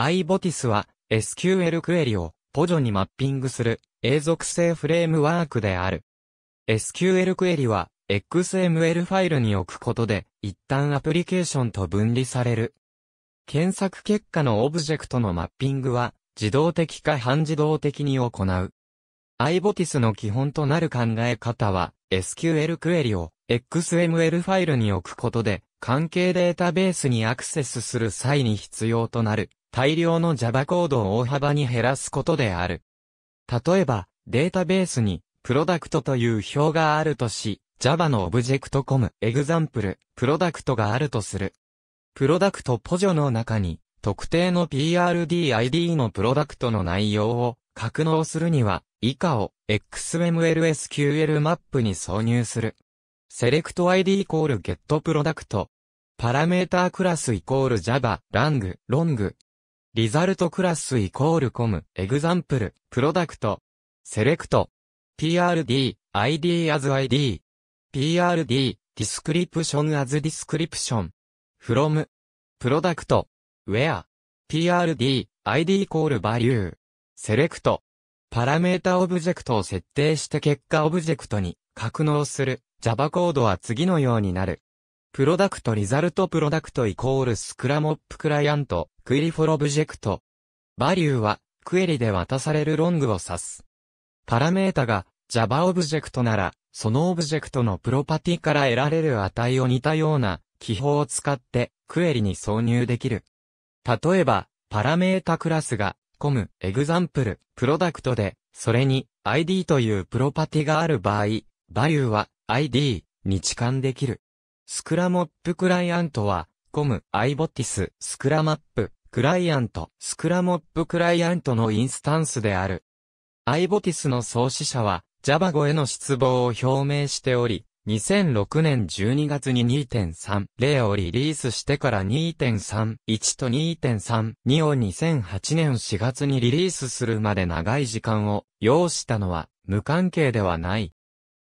iBotis は SQL クエリを補助にマッピングする永続性フレームワークである。SQL クエリは XML ファイルに置くことで一旦アプリケーションと分離される。検索結果のオブジェクトのマッピングは自動的か半自動的に行う。iBotis の基本となる考え方は SQL クエリを XML ファイルに置くことで関係データベースにアクセスする際に必要となる大量の Java コードを大幅に減らすことである。例えば、データベースに、プロダクトという表があるとし、Java のオブジェクトコム、エグザンプル、プロダクトがあるとする。プロダクトポジョの中に、特定の PRDID のプロダクトの内容を格納するには、以下を XMLSQL マップに挿入する。セレクト i d イコールゲットプロダクト。パラメータクラスイコール Java、ラング、ロング、リザルトクラスイコールコム、エグザンプル、プロダクト、セレクト、PRD、ID as ID、PRD、ディスクリプション as ディスクリプション、フロム、プロダクト、ウェア、PRD、ID イコールバリュー、セレクト、パラメータオブジェクトを設定して結果オブジェクトに格納する Java コードは次のようになる。プロダクトリザルトプロダクトイコールスクラモップクライアント、クエリフォロブジェクト。バリューは、クエリで渡されるロングを指す。パラメータが Java オブジェクトなら、そのオブジェクトのプロパティから得られる値を似たような記法を使ってクエリに挿入できる。例えば、パラメータクラスが com、example、プロダクトで、それに ID というプロパティがある場合、バリューは ID に置換できる。スクラモップクライアントは、コム、アイボティス、スクラマップ、クライアント、スクラモップクライアントのインスタンスである。アイボティスの創始者は、Java 語への失望を表明しており、2006年12月に2.30をリリースしてから2.31と2.32を2008年4月にリリースするまで長い時間を要したのは無関係ではない。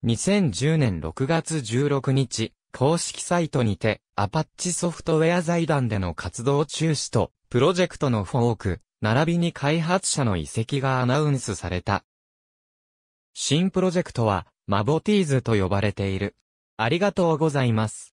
2010年6月16日、公式サイトにて、アパッチソフトウェア財団での活動中止と、プロジェクトのフォーク、並びに開発者の遺跡がアナウンスされた。新プロジェクトは、マボティーズと呼ばれている。ありがとうございます。